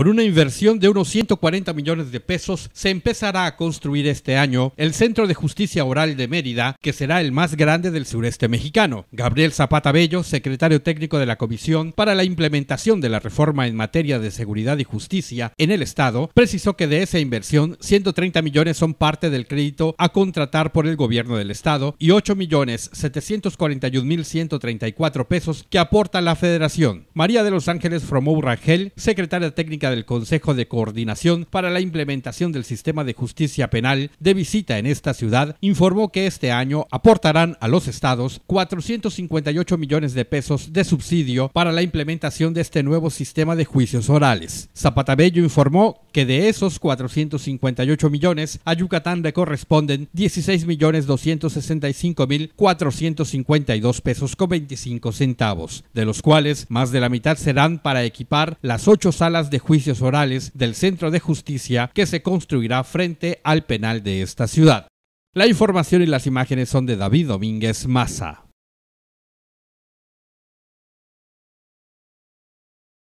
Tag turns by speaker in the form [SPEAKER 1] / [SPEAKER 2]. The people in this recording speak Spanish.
[SPEAKER 1] Con una inversión de unos 140 millones de pesos, se empezará a construir este año el Centro de Justicia Oral de Mérida, que será el más grande del sureste mexicano. Gabriel Zapata Bello, secretario técnico de la Comisión para la Implementación de la Reforma en materia de Seguridad y Justicia en el Estado, precisó que de esa inversión, 130 millones son parte del crédito a contratar por el gobierno del Estado y 8 millones 741 mil 134 pesos que aporta la Federación. María de los Ángeles Fromou Rangel, secretaria técnica del Consejo de Coordinación para la Implementación del Sistema de Justicia Penal de visita en esta ciudad, informó que este año aportarán a los estados 458 millones de pesos de subsidio para la implementación de este nuevo sistema de juicios orales. Zapatabello informó que de esos 458 millones, a Yucatán le corresponden 16 millones mil 452 pesos con 25 centavos, de los cuales más de la mitad serán para equipar las ocho salas de juicios orales del Centro de Justicia que se construirá frente al penal de esta ciudad. La información y las imágenes son de David Domínguez Maza.